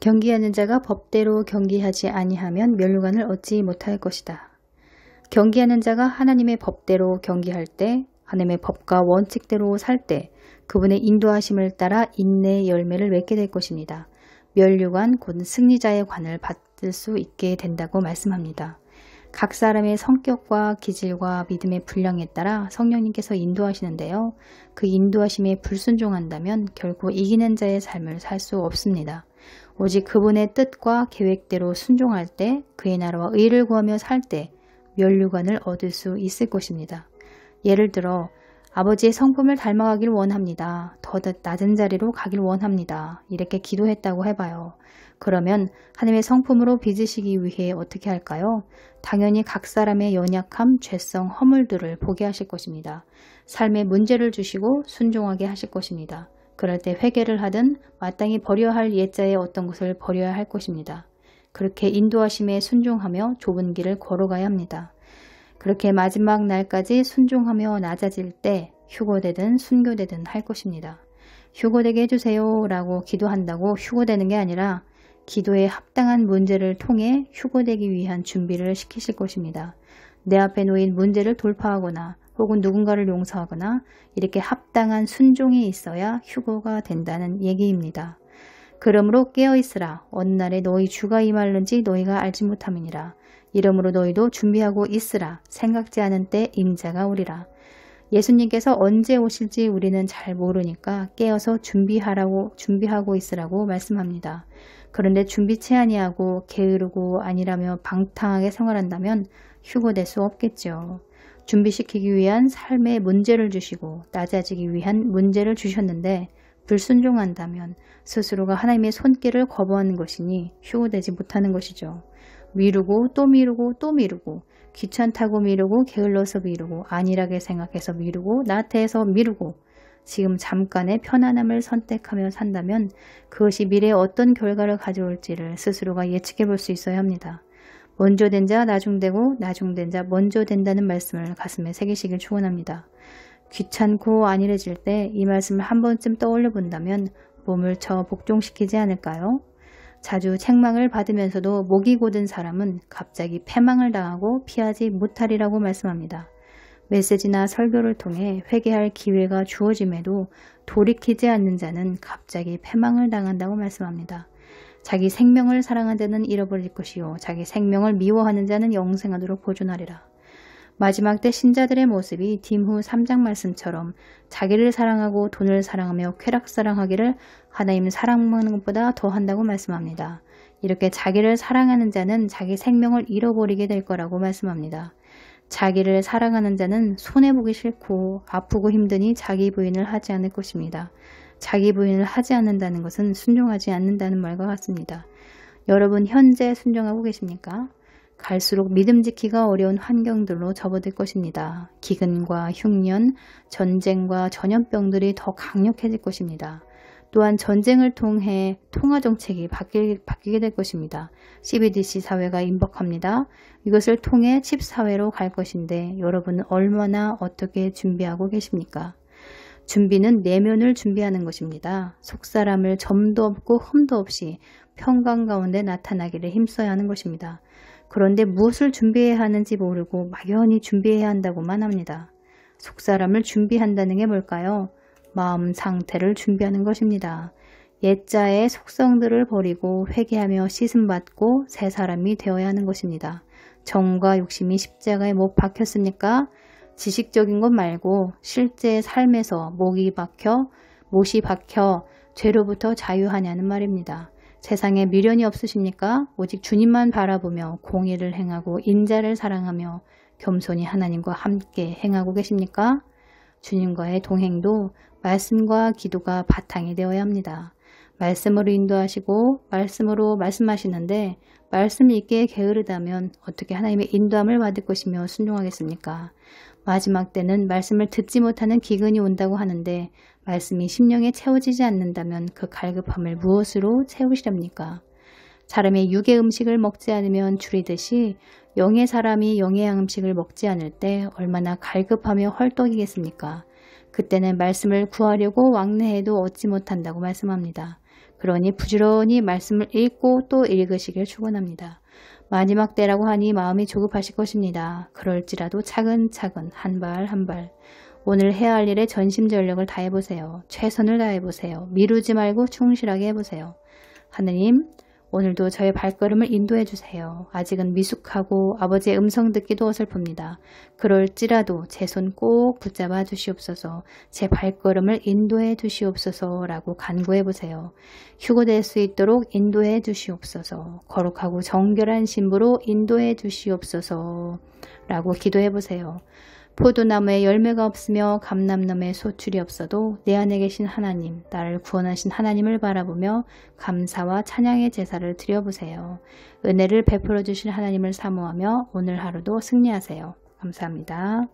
경기하는 자가 법대로 경기하지 아니하면 면류관을 얻지 못할 것이다. 경기하는 자가 하나님의 법대로 경기할 때 하나님의 법과 원칙대로 살 때 그분의 인도하심을 따라 인내의 열매를 맺게 될 것입니다. 면류관곧 승리자의 관을 받을 수 있게 된다고 말씀합니다. 각 사람의 성격과 기질과 믿음의 분량에 따라 성령님께서 인도하시는데요. 그 인도하심에 불순종한다면 결코 이기는 자의 삶을 살 수 없습니다. 오직 그분의 뜻과 계획대로 순종할 때 그의 나라와 의를 구하며 살 때 면류관을 얻을 수 있을 것입니다. 예를 들어 아버지의 성품을 닮아가길 원합니다. 더 낮은 자리로 가길 원합니다. 이렇게 기도했다고 해봐요. 그러면 하나님의 성품으로 빚으시기 위해 어떻게 할까요? 당연히 각 사람의 연약함, 죄성, 허물들을 보게 하실 것입니다. 삶의 문제를 주시고 순종하게 하실 것입니다. 그럴 때 회개를 하든 마땅히 버려야 할 예자의 어떤 것을 버려야 할 것입니다. 그렇게 인도하심에 순종하며 좁은 길을 걸어가야 합니다. 그렇게 마지막 날까지 순종하며 낮아질 때 휴고되든 순교되든 할 것입니다. 휴고되게 해주세요 라고 기도한다고 휴고되는 게 아니라 기도에 합당한 문제를 통해 휴고되기 위한 준비를 시키실 것입니다. 내 앞에 놓인 문제를 돌파하거나 혹은 누군가를 용서하거나 이렇게 합당한 순종이 있어야 휴거가 된다는 얘기입니다. 그러므로 깨어있으라. 어느 날에 너희 주가 임하는지 너희가 알지 못함이니라. 이러므로 너희도 준비하고 있으라. 생각지 않은 때 임자가 오리라. 예수님께서 언제 오실지 우리는 잘 모르니까 깨어서 준비하라고 준비하고 있으라고 말씀합니다. 그런데 준비치 아니하고 게으르고 아니라며 방탕하게 생활한다면 휴거될 수 없겠죠. 준비시키기 위한 삶의 문제를 주시고 낮아지기 위한 문제를 주셨는데 불순종한다면 스스로가 하나님의 손길을 거부하는 것이니 효우되지 못하는 것이죠. 미루고 또 미루고 또 미루고 귀찮다고 미루고 게을러서 미루고 안일하게 생각해서 미루고 나태해서 미루고 지금 잠깐의 편안함을 선택하며 산다면 그것이 미래에 어떤 결과를 가져올지를 스스로가 예측해 볼 수 있어야 합니다. 먼저 된 자 나중되고 나중된 자 먼저 된다는 말씀을 가슴에 새기시길 추원합니다. 귀찮고 안일해질 때 이 말씀을 한 번쯤 떠올려 본다면 몸을 쳐 복종시키지 않을까요? 자주 책망을 받으면서도 목이 고든 사람은 갑자기 패망을 당하고 피하지 못하리라고 말씀합니다. 메시지나 설교를 통해 회개할 기회가 주어짐에도 돌이키지 않는 자는 갑자기 패망을 당한다고 말씀합니다. 자기 생명을 사랑하는 자는 잃어버릴 것이요 자기 생명을 미워하는 자는 영생하도록 보존하리라. 마지막 때 신자들의 모습이 딤후 3장 말씀처럼 자기를 사랑하고 돈을 사랑하며 쾌락 사랑하기를 하나님 사랑하는 것보다 더 한다고 말씀합니다. 이렇게 자기를 사랑하는 자는 자기 생명을 잃어버리게 될 거라고 말씀합니다. 자기를 사랑하는 자는 손해보기 싫고 아프고 힘드니 자기 부인을 하지 않을 것입니다. 자기 부인을 하지 않는다는 것은 순종하지 않는다는 말과 같습니다. 여러분 현재 순종하고 계십니까? 갈수록 믿음 지키기가 어려운 환경들로 접어들 것입니다. 기근과 흉년, 전쟁과 전염병들이 더 강력해질 것입니다. 또한 전쟁을 통해 통화 정책이 바뀌, 게될 것입니다. CBDC 사회가 임박합니다. 이것을 통해 칩 사회로 갈 것인데 여러분은 얼마나 어떻게 준비하고 계십니까? 준비는 내면을 준비하는 것입니다. 속사람을 점도 없고 흠도 없이 평강 가운데 나타나기를 힘써야 하는 것입니다. 그런데 무엇을 준비해야 하는지 모르고 막연히 준비해야 한다고만 합니다. 속사람을 준비한다는 게 뭘까요? 마음 상태를 준비하는 것입니다. 옛자의 속성들을 버리고 회개하며 씻음받고 새 사람이 되어야 하는 것입니다. 정과 욕심이 십자가에 못 박혔습니까? 지식적인 것 말고 실제 삶에서 목이 박혀 못이 박혀 죄로부터 자유하냐는 말입니다. 세상에 미련이 없으십니까? 오직 주님만 바라보며 공의를 행하고 인자를 사랑하며 겸손히 하나님과 함께 행하고 계십니까? 주님과의 동행도 말씀과 기도가 바탕이 되어야 합니다. 말씀으로 인도하시고 말씀으로 말씀하시는데 말씀이 있게 게으르다면 어떻게 하나님의 인도함을 받을 것이며 순종하겠습니까? 마지막 때는 말씀을 듣지 못하는 기근이 온다고 하는데 말씀이 심령에 채워지지 않는다면 그 갈급함을 무엇으로 채우시렵니까? 사람의 육의 음식을 먹지 않으면 줄이듯이 영의 사람이 영의 양식을 음 먹지 않을 때 얼마나 갈급하며 헐떡이겠습니까? 그때는 말씀을 구하려고 왕래해도 얻지 못한다고 말씀합니다. 그러니 부지런히 말씀을 읽고 또 읽으시길 축원합니다. 마지막 때라고 하니 마음이 조급하실 것입니다. 그럴지라도 차근차근 한 발 한 발 오늘 해야 할 일에 전심전력을 다해보세요. 최선을 다해보세요. 미루지 말고 충실하게 해보세요. 하느님 오늘도 저의 발걸음을 인도해 주세요. 아직은 미숙하고 아버지의 음성 듣기도 어설픕니다. 그럴지라도 제 손 꼭 붙잡아 주시옵소서. 제 발걸음을 인도해 주시옵소서라고 간구해 보세요. 휴고될 수 있도록 인도해 주시옵소서. 거룩하고 정결한 신부로 인도해 주시옵소서라고 기도해 보세요. 포도나무에 열매가 없으며 감남나무에 소출이 없어도 내 안에 계신 하나님, 나를 구원하신 하나님을 바라보며 감사와 찬양의 제사를 드려보세요. 은혜를 베풀어 주신 하나님을 사모하며 오늘 하루도 승리하세요. 감사합니다.